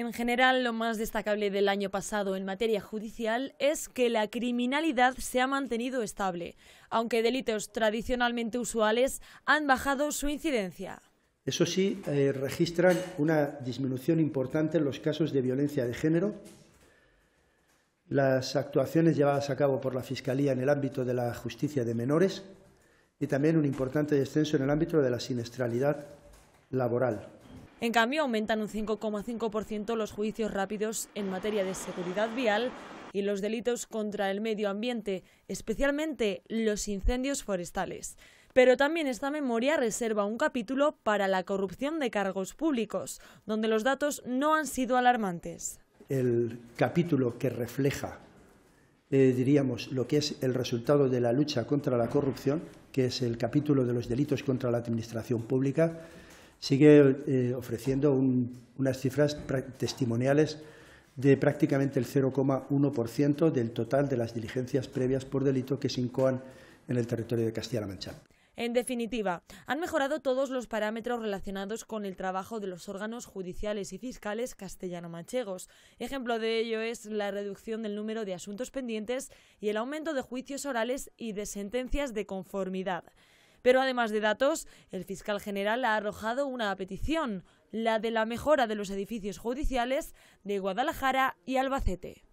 En general, lo más destacable del año pasado en materia judicial es que la criminalidad se ha mantenido estable, aunque delitos tradicionalmente usuales han bajado su incidencia. Eso sí, eh, registran una disminución importante en los casos de violencia de género. Las actuaciones llevadas a cabo por la Fiscalía en el ámbito de la justicia de menores y también un importante descenso en el ámbito de la siniestralidad laboral. En cambio, aumentan un 5,5% los juicios rápidos en materia de seguridad vial y los delitos contra el medio ambiente, especialmente los incendios forestales. Pero también esta memoria reserva un capítulo para la corrupción de cargos públicos, donde los datos no han sido alarmantes. El capítulo que refleja, eh, diríamos, lo que es el resultado de la lucha contra la corrupción, que es el capítulo de los delitos contra la administración pública, sigue eh, ofreciendo unas cifras testimoniales de prácticamente el 0,1% del total de las diligencias previas por delito que se incoan en el territorio de Castilla-La Mancha. En definitiva, han mejorado todos los parámetros relacionados con el trabajo de los órganos judiciales y fiscales castellano-manchegos. Ejemplo de ello es la reducción del número de asuntos pendientes y el aumento de juicios orales y de sentencias de conformidad. Pero además de datos, el fiscal general ha arrojado una petición, la de la mejora de los edificios judiciales de Guadalajara y Albacete.